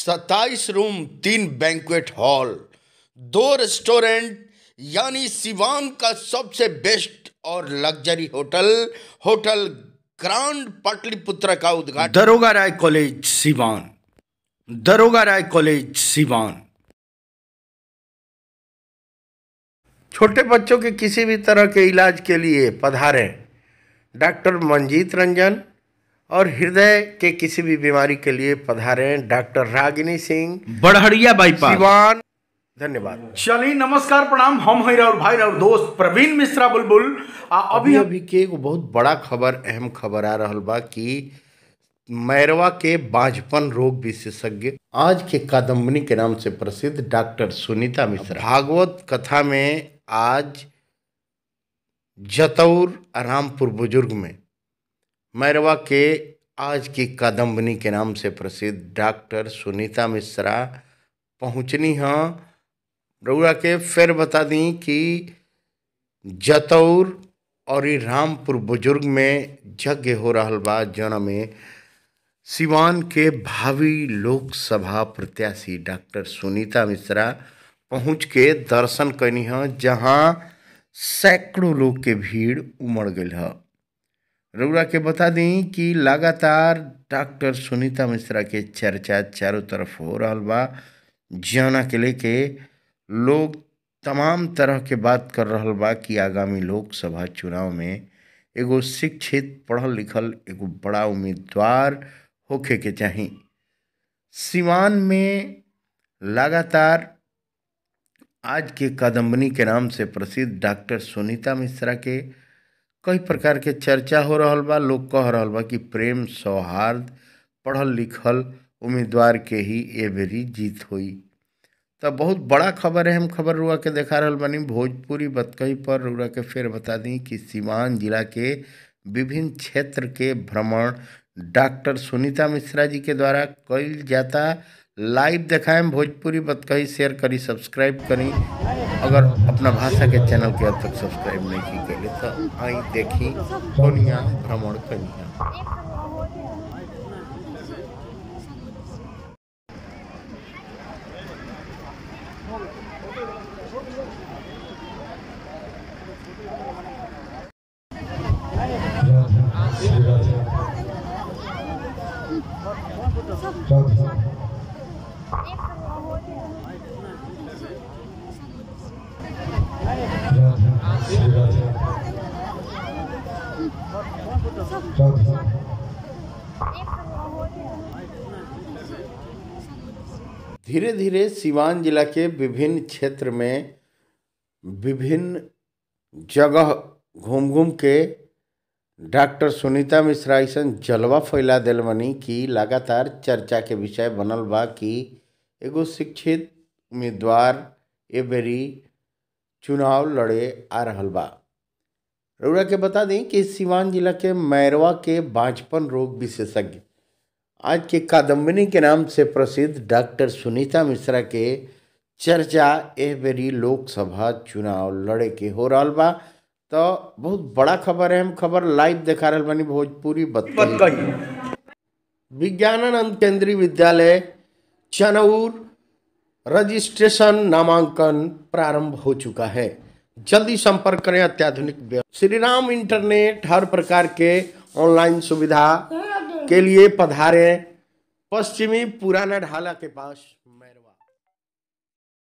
सत्ताईस रूम तीन banquet hall दो रेस्टोरेंट यानी सिवान का सबसे बेस्ट और luxury hotel hotel grand Pataliputra का उद्घाटन दरोगा राय कॉलेज सिवान दरोगा राय कॉलेज सिवान छोटे बच्चों के किसी भी तरह के इलाज के लिए पधारें डॉक्टर मंजीत रंजन और हृदय के किसी भी बीमारी के लिए पधारे डॉक्टर रागिनी सिंह बड़हड़िया बाईपास सिवान धन्यवाद चलिए नमस्कार प्रणाम हम है और भाई और दोस्त प्रवीण मिश्रा बुलबुल आ अभी अभी के एक बहुत बड़ा खबर अहम खबर आ रहा बा कि मैरवा के बाजपन रोग विशेषज्ञ आज के कादम्बनी के नाम से प्रसिद्ध डॉक्टर सुनीता मिश्रा भागवत कथा में आज जतौर आरामपुर बुजुर्ग में मैरवा के आज की कादम्बनी के नाम से प्रसिद्ध डॉक्टर सुनीता मिश्रा पहुँचनी हाँ रउआ के फिर बता दी कि जतौर और रामपुर बुजुर्ग में यज्ञ हो रहा बा जौना में सिवान के भावी लोकसभा प्रत्याशी डॉक्टर सुनीता मिश्रा पहुँच के दर्शन कनी हाँ जहाँ सैकड़ों लोग के भीड़ उमड़ गई है रउरा के बता दी कि लगातार डॉक्टर सुनीता मिश्रा के चर्चा चारों तरफ हो रहा बा जाना के लेके लोग तमाम तरह के बात कर रहा बा कि आगामी लोकसभा चुनाव में एगो शिक्षित पढ़ल लिखल एगो बड़ा उम्मीदवार होखे के चाही सिवान में लगातार आज के कादम्बनी के नाम से प्रसिद्ध डॉक्टर सुनीता मिश्रा के कई प्रकार के चर्चा हो रहा बा लोग कह रहा बा कि प्रेम सौहार्द पढ़ल लिखल उम्मीदवार के ही ए बेरी जीत होई तब बहुत बड़ा खबर है हम खबर रुआ के देखा रहा बनी भोजपुरी बतकही पर रुआ के फिर बता दी कि सीवान जिला के विभिन्न क्षेत्र के भ्रमण डॉक्टर सुनीता मिश्रा जी के द्वारा कल जाता लाइव देखाएं भोजपुरी बत कही शेयर करी सब्सक्राइब करी अगर अपना भाषा के चैनल के अब तक सब्सक्राइब नहीं की गई तो आई देखी कोनिया भ्रमण कनिया Thank you. धीरे धीरे सिवान जिला के विभिन्न क्षेत्र में विभिन्न जगह घूम घूम के डॉक्टर सुनीता मिश्रा ऐसा जलवा फैला दिलवनी की कि लगातार चर्चा के विषय बनल बा कि एगो शिक्षित उम्मीदवार ए बेरी चुनाव लड़े आ रहा बा रौरा के बता दें कि सिवान जिला के मैरवा के बाजपन रोग विशेषज्ञ आज के कादम्बिनी के नाम से प्रसिद्ध डॉक्टर सुनीता मिश्रा के चर्चा एह बेरी लोकसभा चुनाव लड़े के हो रहा बा तो बहुत बड़ा खबर है हम खबर लाइव देखा रहे बनी भोजपुरी बतकही विज्ञानानंद केंद्रीय विद्यालय चनौर रजिस्ट्रेशन नामांकन प्रारंभ हो चुका है जल्दी संपर्क करें अत्याधुनिक श्री राम इंटरनेट हर प्रकार के ऑनलाइन सुविधा के लिए पधारें पश्चिमी पुराना ढाला के पास